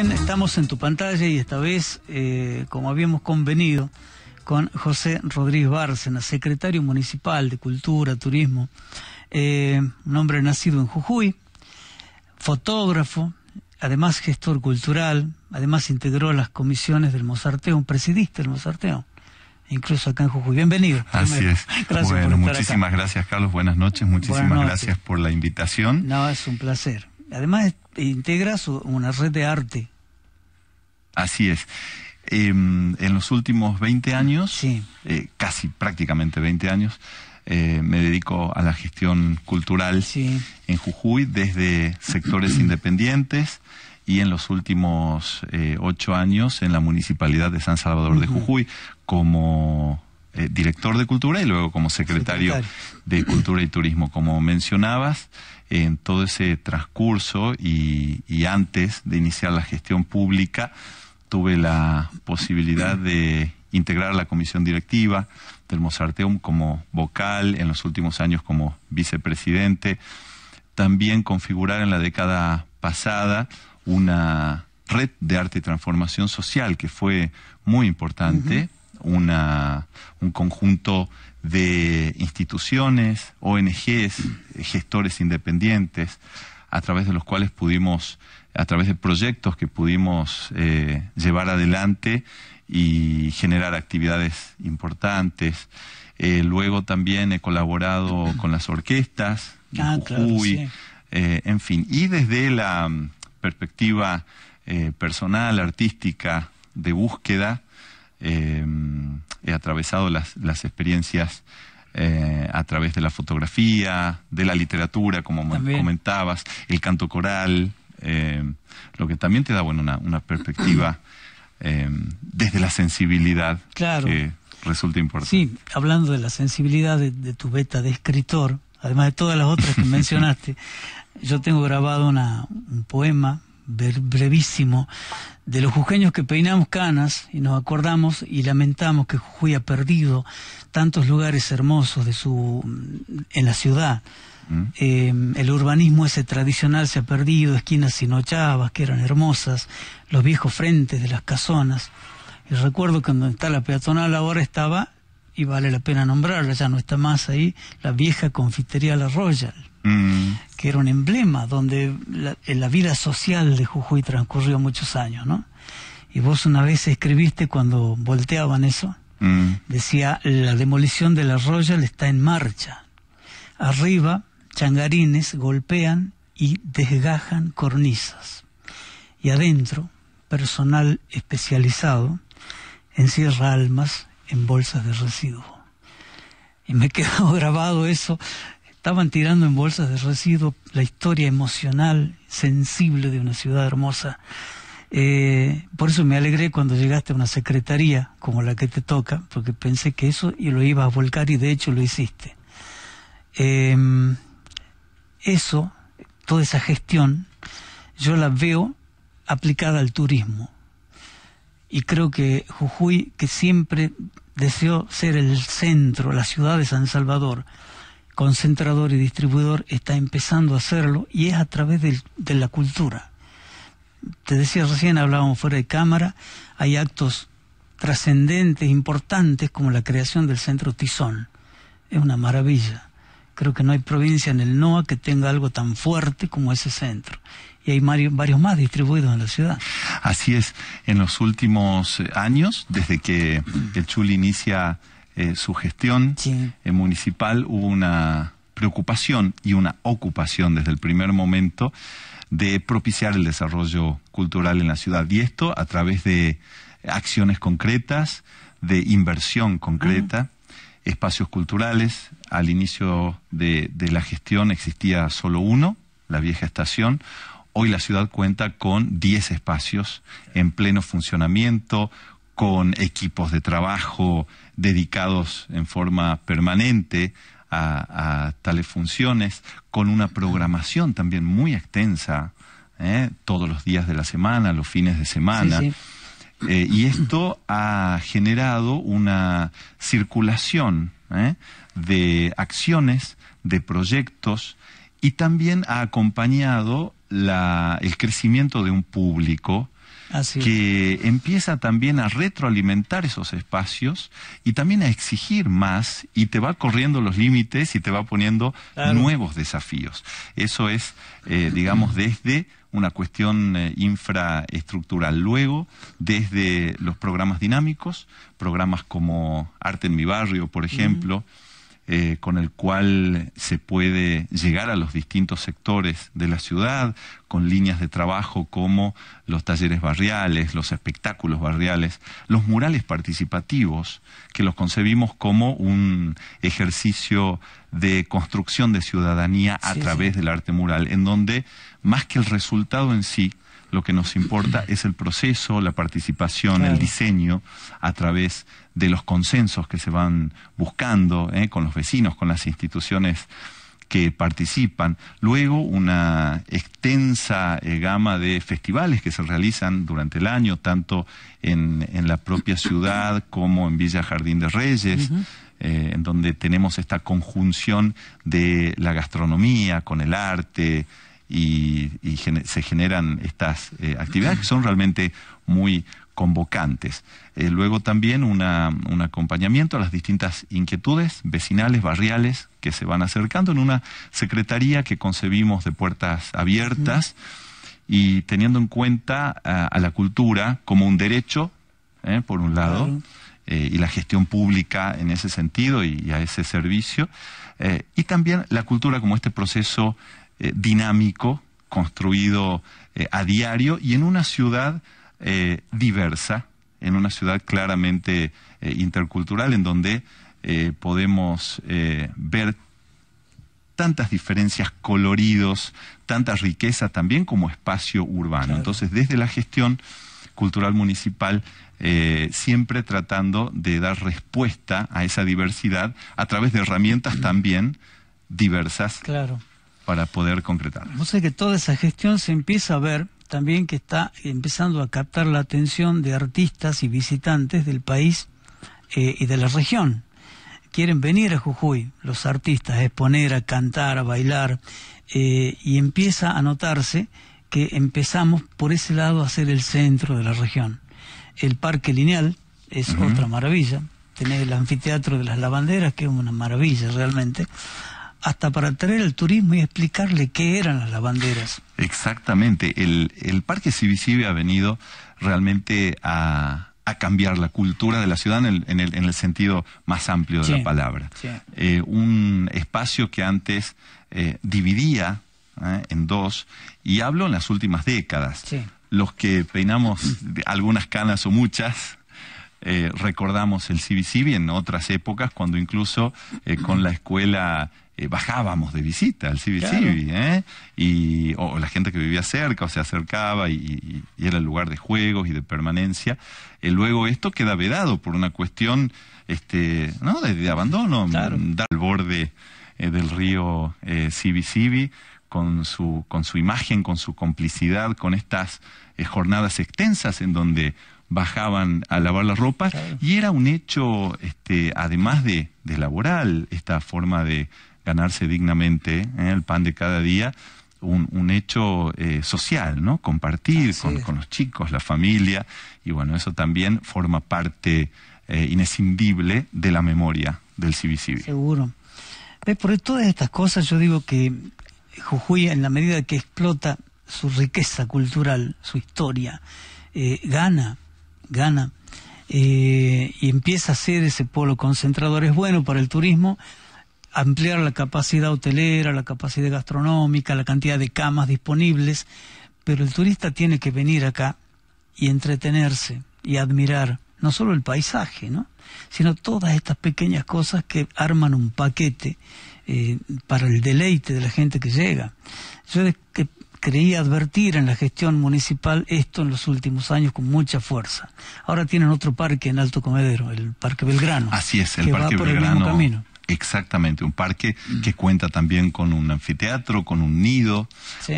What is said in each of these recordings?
estamos en tu pantalla y esta vez, eh, como habíamos convenido, con José Rodríguez Bárcena, secretario municipal de Cultura, Turismo, eh, un hombre nacido en Jujuy, fotógrafo, además gestor cultural, además integró las comisiones del Mozarteo, presidiste el Mozarteo incluso acá en Jujuy. Bienvenido. Así es. Gracias bueno, muchísimas gracias, Carlos. Buenas noches. Muchísimas gracias por la invitación. No, es un placer. Además, integras una red de arte. Así es. Em, en los últimos 20 años, eh, casi prácticamente 20 años, eh, me dedico a la gestión cultural en Jujuy desde sectores independientes y en los últimos eh, ocho años en la municipalidad de San Salvador de Jujuy como eh, director de Cultura y luego como secretario, de Cultura y Turismo. Como mencionabas, en todo ese transcurso y, antes de iniciar la gestión pública, tuve la posibilidad de integrar la comisión directiva del Mozarteum como vocal, en los últimos años como vicepresidente, también configurar en la década pasada una red de arte y transformación social que fue muy importante, una, un conjunto de instituciones, ONGs, gestores independientes, a través de los cuales pudimos, a través de proyectos que pudimos eh, llevar adelante y generar actividades importantes. Eh, luego también he colaborado con las orquestas, ah, eh, en fin. Y desde la mm, perspectiva personal, artística, de búsqueda, eh, he atravesado las, las experiencias eh, a través de la fotografía, de la literatura, como comentabas, el canto coral, eh, lo que también te da bueno, una, perspectiva desde la sensibilidad que resulta importante. Sí, hablando de la sensibilidad de, de tu beta de escritor, además de todas las otras que mencionaste, yo tengo grabado una, un poema brevísimo de los jujeños que peinamos canas y nos acordamos y lamentamos que Jujuy ha perdido tantos lugares hermosos de su mm, en la ciudad. ¿Mm? Eh, el urbanismo ese tradicional se ha perdido, esquinas sinochavas que eran hermosas, los viejos frentes de las casonas. Y recuerdo que donde está la peatonal ahora estaba y vale la pena nombrarla, ya no está más ahí, la vieja confitería La Royal, mm. que era un emblema donde la, la, vida social de Jujuy transcurrió muchos años, ¿no? Y vos una vez escribiste cuando volteaban eso, mm. decía, la demolición de La Royal está en marcha. Arriba, changarines golpean y desgajan cornisas. Y adentro, personal especializado encierra almas en bolsas de residuos. Y me quedó grabado eso. Estaban tirando en bolsas de residuos la historia emocional, sensible de una ciudad hermosa. Eh, por eso me alegré cuando llegaste a una secretaría como la que te toca, porque pensé que eso y lo ibas a volcar y de hecho lo hiciste. Em, eso, toda esa gestión, yo la veo aplicada al turismo y creo que Jujuy, que siempre deseó ser el centro, la ciudad de San Salvador, concentrador y distribuidor, está empezando a hacerlo y es a través de, de la cultura. Te decía recién, hablábamos fuera de cámara, hay actos trascendentes, importantes, como la creación del centro Tizón. Es una maravilla. Creo que no hay provincia en el NOA que tenga algo tan fuerte como ese centro. Y hay varios más distribuidos en la ciudad. Así es, en los últimos eh, años, desde que el CHUL inicia eh, su gestión eh, municipal, hubo una preocupación y una ocupación desde el primer momento de propiciar el desarrollo cultural en la ciudad. Y esto a través de acciones concretas, de inversión concreta, espacios culturales. Al inicio de, de la gestión existía solo uno, la vieja estación. Hoy la ciudad cuenta con 10 espacios en pleno funcionamiento, con equipos de trabajo dedicados en forma permanente a, tales funciones, con una programación también muy extensa, ¿eh? todos los días de la semana, los fines de semana. Eh, y esto ha generado una circulación ¿eh? de acciones, de proyectos, y también ha acompañado el crecimiento de un público que empieza también a retroalimentar esos espacios y también a exigir más y te va corriendo los límites y te va poniendo nuevos desafíos. Eso es, eh, digamos, desde una cuestión eh, infraestructural. Luego, desde los programas dinámicos, programas como Arte en mi barrio, por ejemplo, eh, con el cual se puede llegar a los distintos sectores de la ciudad, con líneas de trabajo como los talleres barriales, los espectáculos barriales, los murales participativos, que los concebimos como un ejercicio de construcción de ciudadanía a través del arte mural, en donde más que el resultado en sí, lo que nos importa es el proceso, la participación, el diseño a través de los consensos que se van buscando ¿eh? con los vecinos, con las instituciones que participan. Luego, una extensa eh, gama de festivales que se realizan durante el año, tanto en, en la propia ciudad como en Villa Jardín de Reyes. Eh, en donde tenemos esta conjunción de la gastronomía con el arte, y, se generan estas eh, actividades que son realmente muy convocantes. Eh, luego también un acompañamiento a las distintas inquietudes vecinales, barriales, que se van acercando en una secretaría que concebimos de puertas abiertas y teniendo en cuenta a, la cultura como un derecho, eh, por un lado, y la gestión pública en ese sentido y, y a ese servicio, y también la cultura como este proceso eh, dinámico, construido eh, a diario y en una ciudad eh, diversa, en una ciudad claramente intercultural, en donde podemos ver tantas diferencias, coloridos, tanta riqueza también como espacio urbano. Entonces, desde la gestión cultural municipal, siempre tratando de dar respuesta a esa diversidad a través de herramientas también diversas. Claro para poder concretar. ...no sé que toda esa gestión se empieza a ver también que está empezando a captar la atención de artistas y visitantes del país eh, y de la región. Quieren venir a Jujuy los artistas a exponer, a cantar, a bailar, eh, y empieza a notarse que empezamos por ese lado a ser el centro de la región. El Parque Lineal es otra maravilla, tenés el anfiteatro de las lavanderas, que es una maravilla realmente hasta para traer el turismo y explicarle qué eran las lavanderas. Exactamente, el, Parque Civisive ha venido realmente a, cambiar la cultura de la ciudad en el, en el, en el sentido más amplio de la palabra. Eh, un espacio que antes eh, dividía eh, en dos, y hablo en las últimas décadas. Los que peinamos algunas canas o muchas, eh, recordamos el Civicivi en otras épocas, cuando incluso eh, con la escuela eh, bajábamos de visita al Civicivi, y, o, la gente que vivía cerca o se acercaba y, era el lugar de juegos y de permanencia. luego esto queda vedado por una cuestión este, ¿no? de, abandono, dar al borde del río Civicivi con su, con su imagen, con su complicidad, con estas jornadas extensas en donde bajaban a lavar las ropas y era un hecho, este, además de, laboral, esta forma de ganarse dignamente ¿eh? el pan de cada día, un, un hecho eh, social, ¿no? Compartir con, los chicos, la familia, y bueno, eso también forma parte eh, inescindible de la memoria del civil Seguro. Por todas estas cosas yo digo que Jujuy, en la medida que explota su riqueza cultural, su historia, gana gana eh, y empieza a ser ese polo concentrador. Es bueno para el turismo ampliar la capacidad hotelera, la capacidad gastronómica, la cantidad de camas disponibles, pero el turista tiene que venir acá y entretenerse y admirar no solo el paisaje, ¿no? sino todas estas pequeñas cosas que arman un paquete eh, para el deleite de la gente que llega. Yo que Creía advertir en la gestión municipal esto en los últimos años con mucha fuerza. Ahora tienen otro parque en Alto Comedero, el Parque Belgrano. Así es, el Parque Belgrano. Exactamente, un parque mm. que cuenta también con un anfiteatro, con un nido,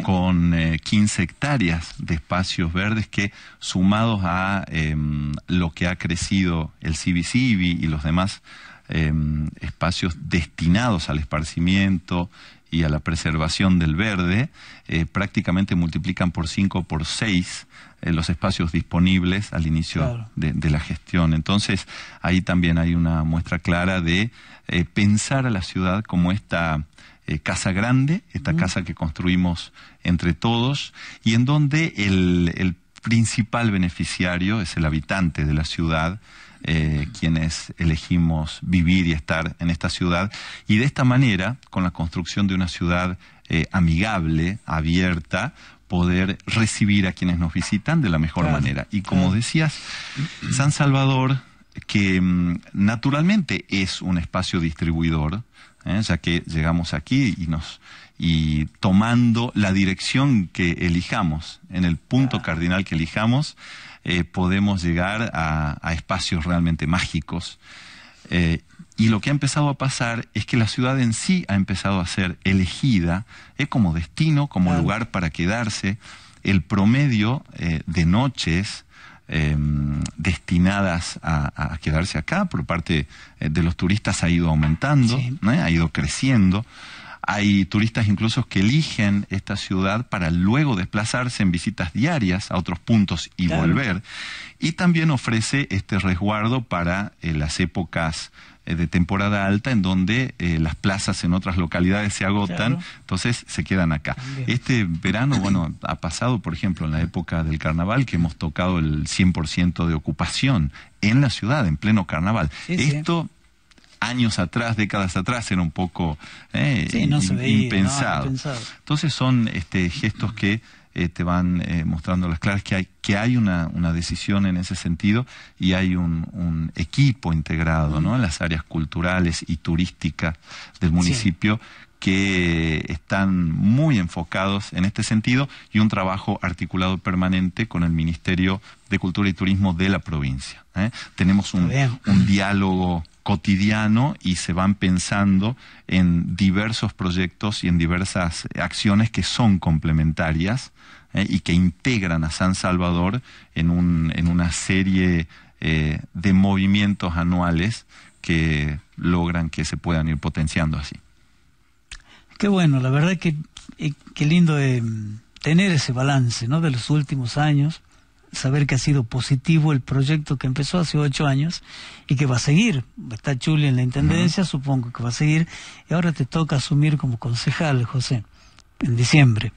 con 15 eh, hectáreas de espacios verdes que sumados a em, lo que ha crecido el CBCB y los demás em, espacios destinados al esparcimiento, y a la preservación del verde, eh, prácticamente multiplican por 5 por 6 eh, los espacios disponibles al inicio de, la gestión. Entonces, ahí también hay una muestra clara de eh, pensar a la ciudad como esta casa grande, esta casa que construimos entre todos, y en donde el principal beneficiario es el habitante de la ciudad, eh, quienes elegimos vivir y estar en esta ciudad. Y de esta manera, con la construcción de una ciudad eh, amigable, abierta, poder recibir a quienes nos visitan de la mejor manera. Y como decías, San Salvador, que mm, naturalmente es un espacio distribuidor, ¿eh? ya que llegamos aquí y nos y tomando la dirección que elijamos, en el punto cardinal que elijamos, eh, podemos llegar a, espacios realmente mágicos. Eh, y lo que ha empezado a pasar es que la ciudad en sí ha empezado a ser elegida eh, como destino, como lugar para quedarse. El promedio de noches em, destinadas a, quedarse acá por parte de los turistas ha ido aumentando, ha ido creciendo. Hay turistas incluso que eligen esta ciudad para luego desplazarse en visitas diarias a otros puntos y volver. Y también ofrece este resguardo para eh, las épocas eh, de temporada alta en donde eh, las plazas en otras localidades se agotan, entonces se quedan acá. Este verano, bueno, ha pasado, por ejemplo, en la época del carnaval, que hemos tocado el 100% de ocupación en la ciudad, en pleno carnaval. Esto años atrás, décadas atrás, era un poco eh, impensado. Entonces son este, gestos que eh, te van eh, mostrando las claras que hay, que hay una, decisión en ese sentido y hay un, equipo integrado ¿no? Mm. en las áreas culturales y turísticas del municipio que están muy enfocados en este sentido y un trabajo articulado permanente con el Ministerio de Cultura y Turismo de la provincia. Tenemos un, un diálogo cotidiano y se van pensando en diversos proyectos y en diversas acciones que son complementarias eh, y que integran a San Salvador en, un, una serie eh, de movimientos anuales que logran que se puedan ir potenciando así. Qué bueno, la verdad que eh, qué lindo tener ese balance ¿no? de los últimos años saber que ha sido positivo el proyecto que empezó hace ocho años y que va a seguir. Está Chuli en la Intendencia, supongo que va a seguir, y ahora te toca asumir como concejal, José, en diciembre.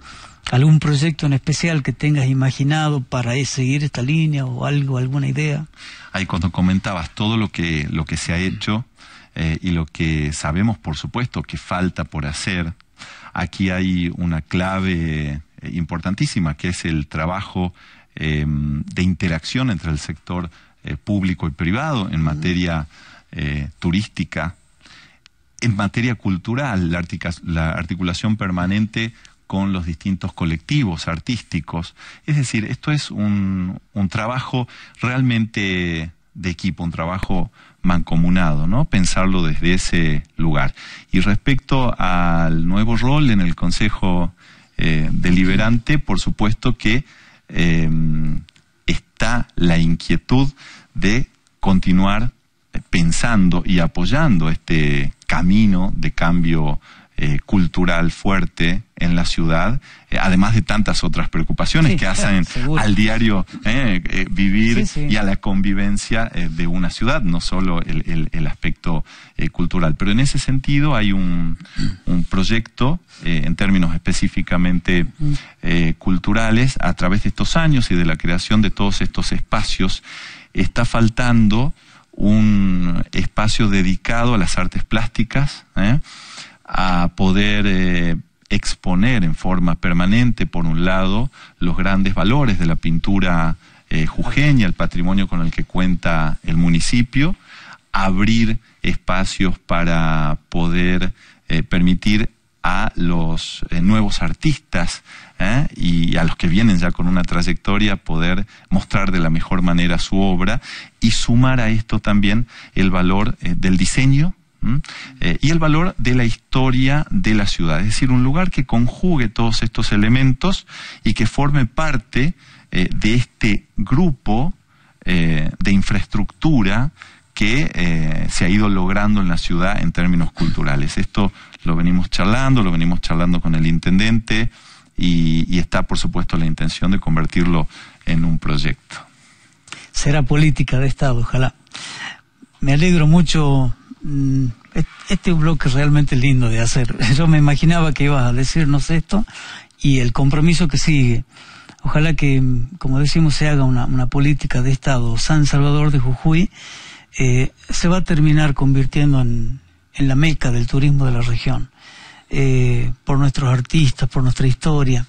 ¿Algún proyecto en especial que tengas imaginado para eh, seguir esta línea o algo, alguna idea? Ahí cuando comentabas todo lo que, lo que se ha hecho eh, y lo que sabemos, por supuesto, que falta por hacer, aquí hay una clave eh, importantísima, que es el trabajo Em, de interacción entre el sector eh, público y privado en materia eh, turística, en materia cultural, la, articulación permanente con los distintos colectivos artísticos. Es decir, esto es un, trabajo realmente de equipo, un trabajo mancomunado, ¿no? Pensarlo desde ese lugar. Y respecto al nuevo rol en el Consejo eh, Deliberante, por supuesto que Em, está la inquietud de continuar pensando y apoyando este camino de cambio eh, cultural fuerte en la ciudad, eh, además de tantas otras preocupaciones que hacen al diario eh, vivir y a la convivencia de una ciudad, no solo el, aspecto cultural. Pero en ese sentido hay un, proyecto en términos específicamente culturales a través de estos años y de la creación de todos estos espacios. Está faltando un espacio dedicado a las artes plásticas, ¿eh? a poder eh, exponer en forma permanente, por un lado, los grandes valores de la pintura eh, jujeña, el patrimonio con el que cuenta el municipio, abrir espacios para poder eh, permitir a los nuevos artistas y a los que vienen ya con una trayectoria poder mostrar de la mejor manera su obra y sumar a esto también el valor del diseño eh, y el valor de la historia de la ciudad, es decir, un lugar que conjugue todos estos elementos y que forme parte eh, de este grupo eh, de infraestructura que se ha ido logrando en la ciudad en términos culturales. Esto lo venimos charlando, lo venimos charlando con el intendente y está, por supuesto, la intención de convertirlo en un proyecto. Será política de Estado, ojalá. Me alegro mucho Mm, este es realmente lindo de hacer. Yo me imaginaba que ibas a decirnos esto y el compromiso que sigue. Ojalá que, como decimos, se haga una, política de Estado. San Salvador de Jujuy eh, se va a terminar convirtiendo en, la meca del turismo de la región, eh, por nuestros artistas, por nuestra historia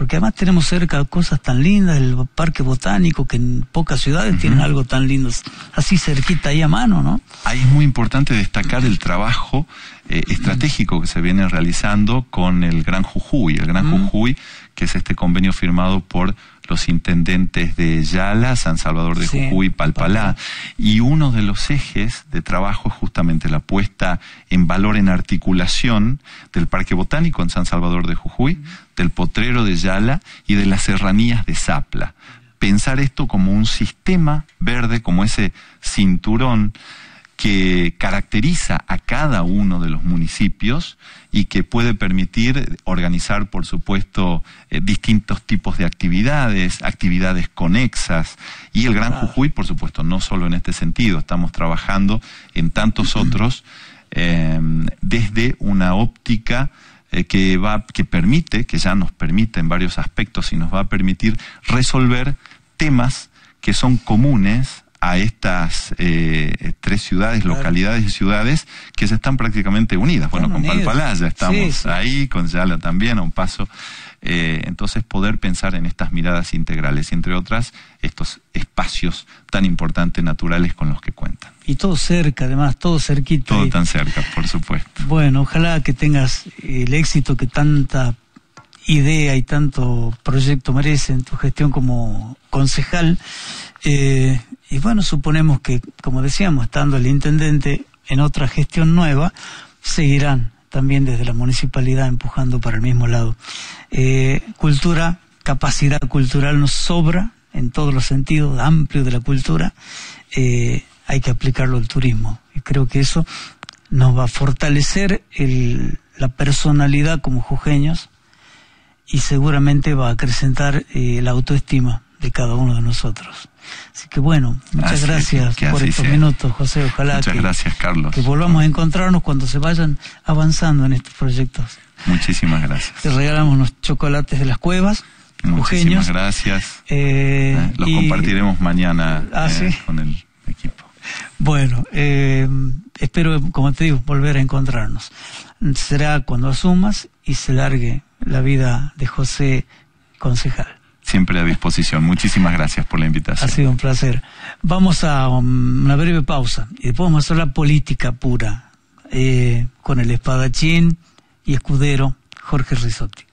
porque además tenemos cerca cosas tan lindas, el parque botánico, que en pocas ciudades tienen algo tan lindo, así cerquita y a mano, ¿no? Ahí es muy importante destacar el trabajo eh, estratégico que se viene realizando con el Gran Jujuy, el Gran Jujuy, que es este convenio firmado por los intendentes de Yala, San Salvador de Jujuy, Palpalá. Y uno de los ejes de trabajo es justamente la puesta en valor en articulación del Parque Botánico en San Salvador de Jujuy, del Potrero de Yala y de las serranías de Zapla. Pensar esto como un sistema verde, como ese cinturón que caracteriza a cada uno de los municipios y que puede permitir organizar, por supuesto, eh, distintos tipos de actividades, actividades conexas. Y el Gran Jujuy, por supuesto, no solo en este sentido, estamos trabajando en tantos otros em, desde una óptica eh, que, va, que permite, que ya nos permite en varios aspectos y nos va a permitir resolver temas que son comunes a estas eh, tres ciudades, localidades y ciudades que se están prácticamente unidas. Bueno, con Palpalá ya estamos ahí, con Yala también a un paso. Eh, entonces, poder pensar en estas miradas integrales, entre otras, estos espacios tan importantes naturales con los que cuentan. Y todo cerca, además, todo cerquito. Todo tan cerca, por supuesto. Bueno, ojalá que tengas el éxito que tanta idea y tanto proyecto merece en tu gestión como concejal. Eh, y bueno, suponemos que, como decíamos, estando el intendente en otra gestión nueva, seguirán también desde la municipalidad empujando para el mismo lado. Eh, cultura, capacidad cultural nos sobra en todos los sentidos, amplio de la cultura, eh, hay que aplicarlo al turismo. Y creo que eso nos va a fortalecer la personalidad como jujeños y seguramente va a acrecentar eh, la autoestima de cada uno de nosotros. Así que bueno, muchas gracias por estos minutos, José. Ojalá muchas gracias, Carlos. que volvamos a encontrarnos cuando se vayan avanzando en estos proyectos. Muchísimas gracias. Te regalamos los chocolates de las cuevas. Muchísimas gracias. Eh, eh, los compartiremos mañana ah, eh, con el equipo. Bueno, espero, como te digo, volver a encontrarnos. Será cuando asumas y se largue la vida de José Concejal siempre a disposición. Muchísimas gracias por la invitación. Ha sido un placer. Vamos a um, una breve pausa y después vamos a hacer la política pura eh, con el espadachín y escudero Jorge Risotti.